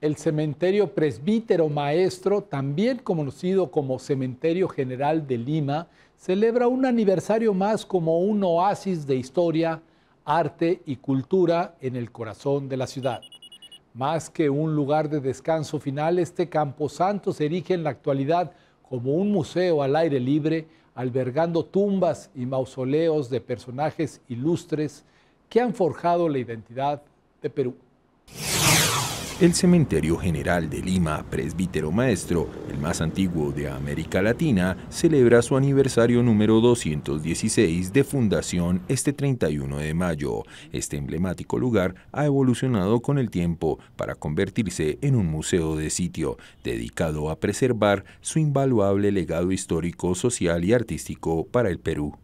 el cementerio presbítero maestro, también conocido como Cementerio General de Lima, celebra un aniversario más como un oasis de historia, arte y cultura en el corazón de la ciudad. Más que un lugar de descanso final, este camposanto se erige en la actualidad como un museo al aire libre, albergando tumbas y mausoleos de personajes ilustres que han forjado la identidad de Perú. El Cementerio General de Lima, presbítero maestro, el más antiguo de América Latina, celebra su aniversario número 216 de fundación este 31 de mayo. Este emblemático lugar ha evolucionado con el tiempo para convertirse en un museo de sitio, dedicado a preservar su invaluable legado histórico, social y artístico para el Perú.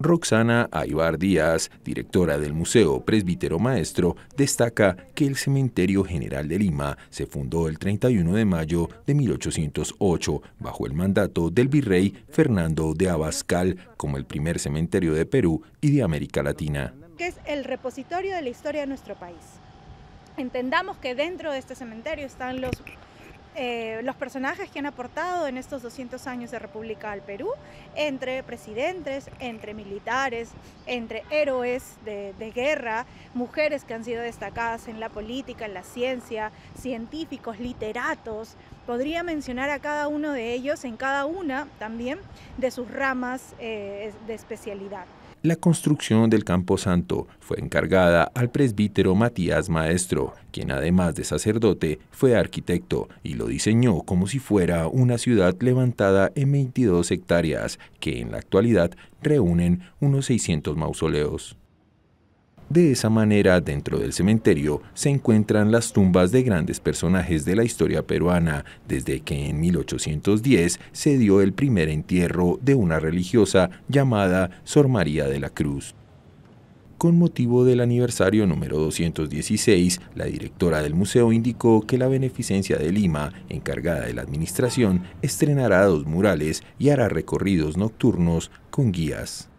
Roxana Aybar Díaz, directora del Museo Presbítero Maestro, destaca que el Cementerio General de Lima se fundó el 31 de mayo de 1808 bajo el mandato del virrey Fernando de Abascal como el primer cementerio de Perú y de América Latina. Que es el repositorio de la historia de nuestro país. Entendamos que dentro de este cementerio están los eh, los personajes que han aportado en estos 200 años de República al Perú, entre presidentes, entre militares, entre héroes de, guerra, mujeres que han sido destacadas en la política, en la ciencia, científicos, literatos. Podría mencionar a cada uno de ellos en cada una también de sus ramas eh, de especialidad. La construcción del camposanto fue encargada al presbítero Matías Maestro, quien además de sacerdote fue arquitecto y lo diseñó como si fuera una ciudad levantada en 22 hectáreas, que en la actualidad reúnen unos 600 mausoleos. De esa manera, dentro del cementerio se encuentran las tumbas de grandes personajes de la historia peruana, desde que en 1810 se dio el primer entierro de una religiosa llamada Sor María de la Cruz. Con motivo del aniversario número 216, la directora del museo indicó que la Beneficencia de Lima, encargada de la administración, estrenará dos murales y hará recorridos nocturnos con guías.